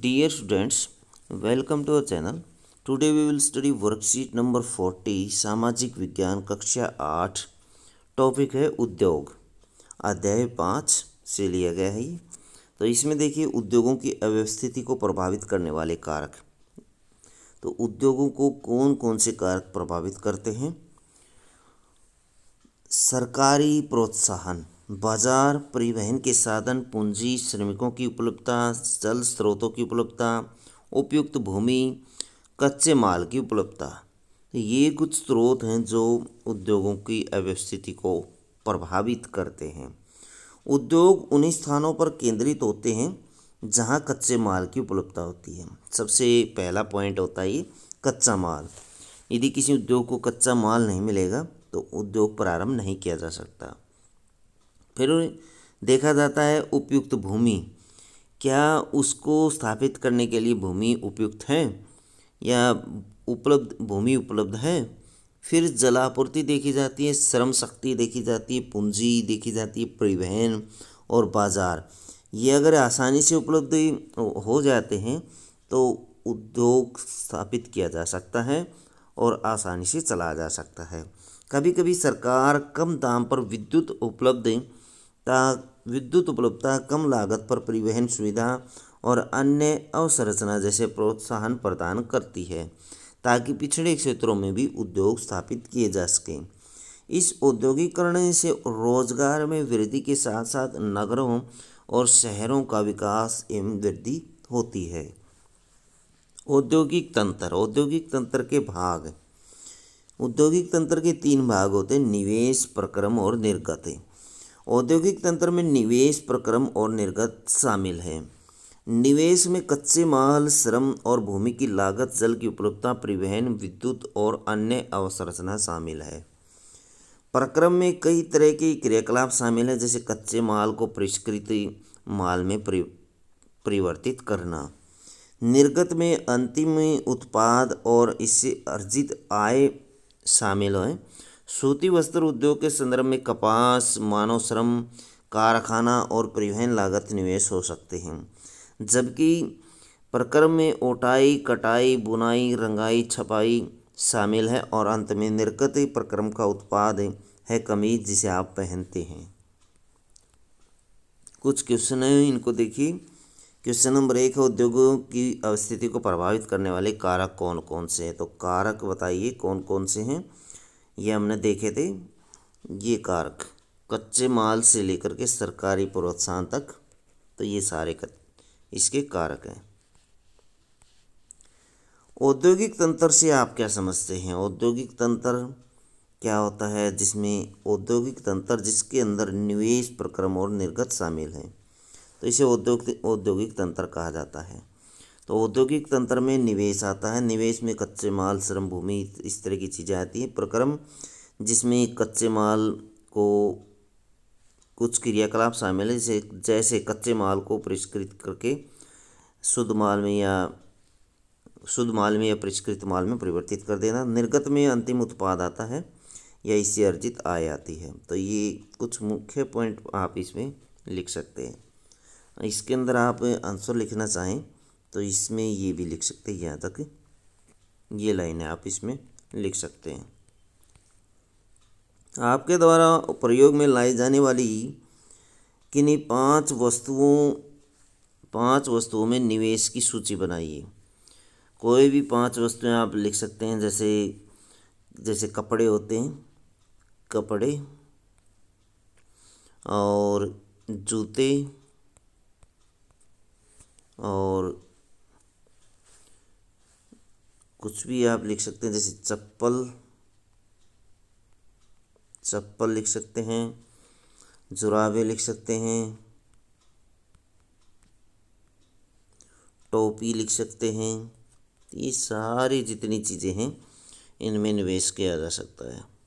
dear students welcome to our channel today we will study worksheet number forty सामाजिक विज्ञान कक्षा आठ topic है उद्योग अध्याय पाँच से लिया गया है ये तो इसमें देखिए उद्योगों की अव्यवस्थिति को प्रभावित करने वाले कारक तो उद्योगों को कौन कौन से कारक प्रभावित करते हैं सरकारी प्रोत्साहन बाजार परिवहन के साधन पूंजी श्रमिकों की उपलब्धता जल स्रोतों की उपलब्धता उपयुक्त भूमि कच्चे माल की उपलब्धता ये कुछ स्रोत हैं जो उद्योगों की अव्यवस्थिति को प्रभावित करते हैं उद्योग उन्हीं स्थानों पर केंद्रित होते हैं जहाँ कच्चे माल की उपलब्धता होती है सबसे पहला पॉइंट होता है ये कच्चा माल यदि किसी उद्योग को कच्चा माल नहीं मिलेगा तो उद्योग प्रारंभ नहीं किया जा सकता फिर देखा जाता है उपयुक्त भूमि क्या उसको स्थापित करने के लिए भूमि उपयुक्त है या उपलब्ध भूमि उपलब्ध है फिर जलापूर्ति देखी जाती है श्रम शक्ति देखी जाती है पूंजी देखी जाती है परिवहन और बाज़ार ये अगर आसानी से उपलब्ध हो जाते हैं तो उद्योग स्थापित किया जा सकता है और आसानी से चला जा सकता है कभी कभी सरकार कम दाम पर विद्युत उपलब्ध विद्युत उपलब्धता कम लागत पर परिवहन सुविधा और अन्य अवसंरचना जैसे प्रोत्साहन प्रदान करती है ताकि पिछड़े क्षेत्रों में भी उद्योग स्थापित किए जा सकें इस औद्योगिकरण से रोजगार में वृद्धि के साथ साथ नगरों और शहरों का विकास एवं वृद्धि होती है औद्योगिक तंत्र औद्योगिक तंत्र के भाग औद्योगिक तंत्र के तीन भाग होते हैं निवेश प्रक्रम और निर्गत औद्योगिक तंत्र में निवेश प्रक्रम और निर्गत शामिल है निवेश में कच्चे माल श्रम और भूमि की लागत जल की उपलब्धता परिवहन विद्युत और अन्य अवसंरचना शामिल है प्रक्रम में कई तरह के क्रियाकलाप शामिल है जैसे कच्चे माल को परिष्कृत माल में परिवर्तित करना निर्गत में अंतिम उत्पाद और इससे अर्जित आय शामिल है सूती वस्त्र उद्योग के संदर्भ में कपास मानव श्रम कारखाना और परिवहन लागत निवेश हो सकते हैं जबकि प्रक्रम में ओटाई कटाई बुनाई रंगाई छपाई शामिल है और अंत में निर्गत प्रक्रम का उत्पाद है कमीज जिसे आप पहनते हैं कुछ क्वेश्चन हैं इनको देखिए क्वेश्चन नंबर एक है उद्योगों की अवस्थिति को प्रभावित करने वाले कारक कौन कौन से हैं तो कारक बताइए कौन कौन से हैं ये हमने देखे थे ये कारक कच्चे माल से लेकर के सरकारी प्रोत्साहन तक तो ये सारे कर, इसके कारक हैं औद्योगिक तंत्र से आप क्या समझते हैं औद्योगिक तंत्र क्या होता है जिसमें औद्योगिक तंत्र जिसके अंदर निवेश प्रक्रम और निर्गत शामिल हैं तो इसे औद्योगिक औद्योगिक तंत्र कहा जाता है तो औद्योगिक तंत्र में निवेश आता है निवेश में कच्चे माल श्रम भूमि इस तरह की चीज़ें आती हैं प्रक्रम जिसमें कच्चे माल को कुछ क्रियाकलाप शामिल है जैसे जैसे कच्चे माल को परिष्कृत करके शुद्ध माल में या शुद्ध माल में या परिष्कृत माल में परिवर्तित कर देना निर्गत में अंतिम उत्पाद आता है या इससे अर्जित आय आती है तो ये कुछ मुख्य पॉइंट आप इसमें लिख सकते हैं इसके अंदर आप आंसर लिखना चाहें तो इसमें ये भी लिख सकते हैं यहाँ तक ये लाइन है आप इसमें लिख सकते हैं आपके द्वारा प्रयोग में लाई जाने वाली किन्हीं पांच वस्तुओं पांच वस्तुओं में निवेश की सूची बनाइए कोई भी पांच वस्तुएं आप लिख सकते हैं जैसे जैसे कपड़े होते हैं कपड़े और जूते और कुछ भी आप लिख सकते हैं जैसे चप्पल चप्पल लिख सकते हैं जुराबे लिख सकते हैं टोपी लिख सकते हैं ये सारी जितनी चीज़ें हैं इनमें निवेश किया जा सकता है